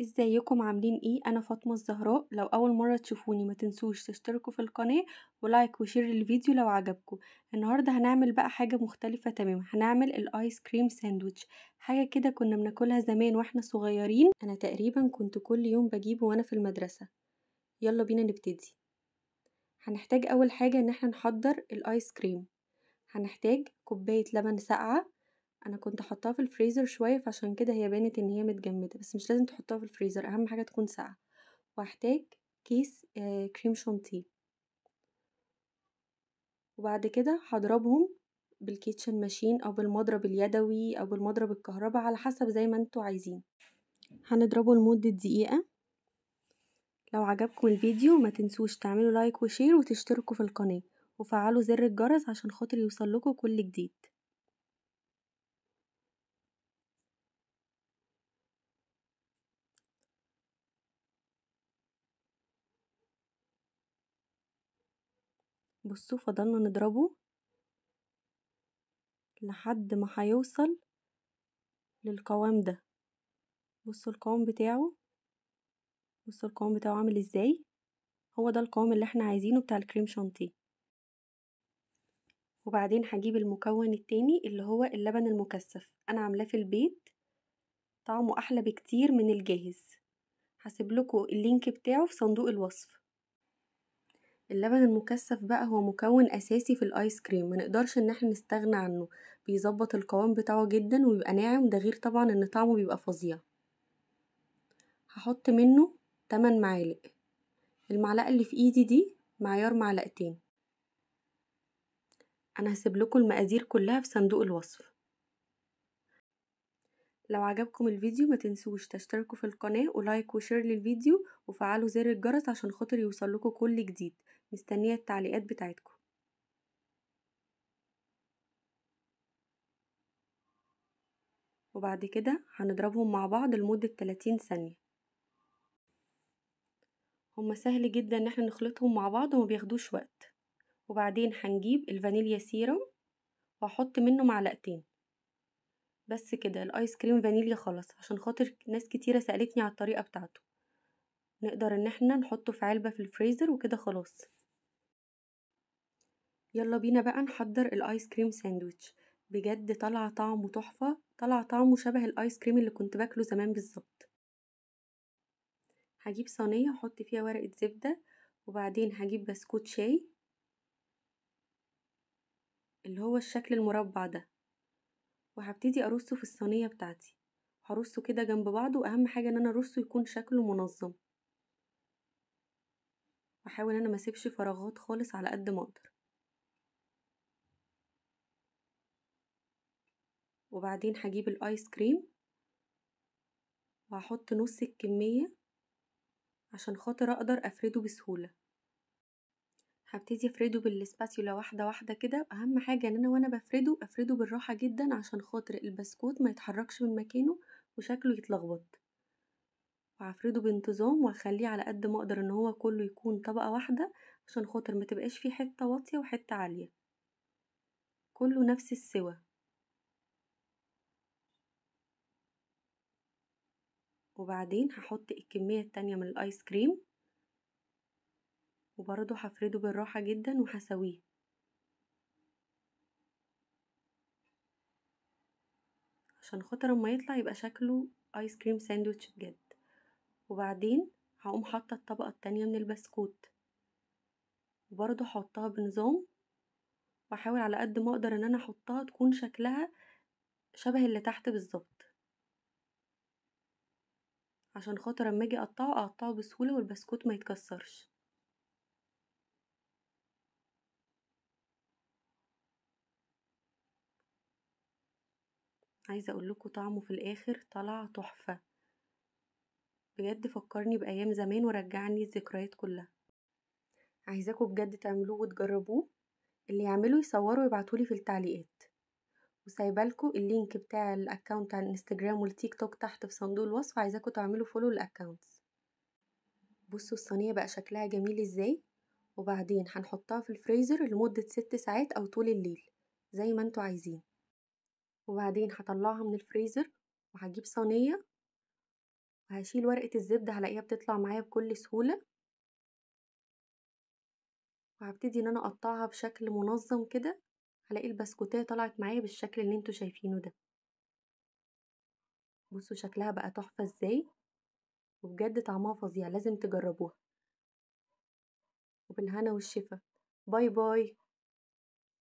ازيكم عاملين ايه انا فاطمه الزهراء لو اول مره تشوفوني ما تنسوش تشتركوا في القناه ولايك وشير الفيديو لو عجبكم النهارده هنعمل بقى حاجه مختلفه تماما هنعمل الايس كريم ساندويتش حاجه كده كنا بناكلها زمان واحنا صغيرين انا تقريبا كنت كل يوم بجيبه وانا في المدرسه يلا بينا نبتدي هنحتاج اول حاجه ان احنا نحضر الايس كريم هنحتاج كوبايه لبن ساقعه انا كنت احطها في الفريزر شويه فعشان كده هي بانت ان هي متجمده بس مش لازم تحطها في الفريزر اهم حاجه تكون ساقعه وهحتاج كيس آه، كريم شانتيه وبعد كده هضربهم بالكيتشن ماشين او بالمضرب اليدوي او بالمضرب الكهرباء على حسب زي ما انتوا عايزين هنضربه لمده دقيقه لو عجبكم الفيديو ما تنسوش تعملوا لايك وشير وتشتركوا في القناه وفعلوا زر الجرس عشان خاطر يوصل لكم كل جديد بصوا فضلنا نضربه لحد ما هيوصل للقوام ده بصوا القوام بتاعه بصوا القوام بتاعه عامل ازاي هو ده القوام اللي احنا عايزينه بتاع الكريم شانتيه وبعدين هجيب المكون التاني اللي هو اللبن المكثف انا عاملاه في البيت طعمه احلى بكتير من الجاهز هسيب لكم اللينك بتاعه في صندوق الوصف اللبن المكثف بقى هو مكون اساسي في الايس كريم منقدرش ان احنا نستغنى عنه بيظبط القوام بتاعه جدا وبيبقى ناعم ده غير طبعا ان طعمه بيبقى فظيع هحط منه 8 معالق المعلقه اللي في ايدي دي معيار معلقتين انا هسيب لكم المقادير كلها في صندوق الوصف لو عجبكم الفيديو ما تنسوش تشتركوا في القناة ولايك وشير للفيديو وفعلوا زر الجرس عشان خاطر يوصلكوا كل جديد مستنية التعليقات بتاعتكم وبعد كده هنضربهم مع بعض لمدة 30 ثانية هما سهل جدا ان احنا نخلطهم مع بعض وما بياخدوش وقت وبعدين هنجيب الفانيليا سيرم واحط منه معلقتين بس كده الايس كريم فانيليا خلاص عشان خاطر ناس كتيره سالتني على الطريقه بتاعته نقدر ان احنا نحطه في علبه في الفريزر وكده خلاص يلا بينا بقى نحضر الايس كريم ساندوتش بجد طلع طعمه تحفه طلع طعمه شبه الايس كريم اللي كنت باكله زمان بالظبط هجيب صينيه احط فيها ورقه زبده وبعدين هجيب بسكوت شاي اللي هو الشكل المربع ده وهبتدي ارصه في الصينيه بتاعتي هرصه كده جنب بعضه واهم حاجه ان انا ارصه يكون شكله منظم واحاول ان انا ما اسيبش فراغات خالص على قد ما اقدر وبعدين هجيب الايس كريم وهحط نص الكمية عشان خاطر اقدر افرده بسهولة هبتدي افرده بالسباتيولا واحدة واحدة كده اهم حاجة ان انا وانا بفرده افرده بالراحة جدا عشان خاطر البسكوت ما يتحركش من مكانه وشكله يتلخبط وهفرده بانتظام وهخليه على قد ما اقدر ان هو كله يكون طبقة واحدة عشان خاطر ما تبقاش فيه حتة واطية وحتة عالية كله نفس السوى وبعدين هحط الكمية التانية من الايس كريم وبرده هفرده بالراحة جدا وهسويه عشان خاطر اما يطلع يبقى شكله ايس كريم ساندوتش بجد وبعدين هقوم حاطة الطبقة التانية من البسكوت وبرده هحطها بنظام واحاول على قد ما اقدر ان انا احطها تكون شكلها شبه اللي تحت بالظبط عشان خاطر اما اجي اقطعه اقطعه بسهوله والبسكوت ما يتكسرش عايزه اقول لكم طعمه في الاخر طلع تحفه بجد فكرني بايام زمان ورجعني الذكريات كلها عايزاكم بجد تعملوه وتجربوه اللي يعملوا يصوروا ويبعتولي في التعليقات وسايبالكوا اللينك بتاع الاكونت على الانستجرام والتيك توك تحت في صندوق الوصف عايزاكوا تعملوا فولو للاكونتس بصوا الصينيه بقى شكلها جميل ازاي وبعدين هنحطها في الفريزر لمده ست ساعات او طول الليل زي ما انتوا عايزين وبعدين هطلعها من الفريزر وهجيب صينيه وهشيل ورقه الزبده هلاقيها بتطلع معايا بكل سهوله وهبتدي ان انا اقطعها بشكل منظم كده هلاقي البسكوتيه طلعت معايا بالشكل اللي انتوا شايفينه ده بصوا شكلها بقى تحفه ازاي وبجد طعمها فظيع لازم تجربوها وبالهنا والشفا باي باي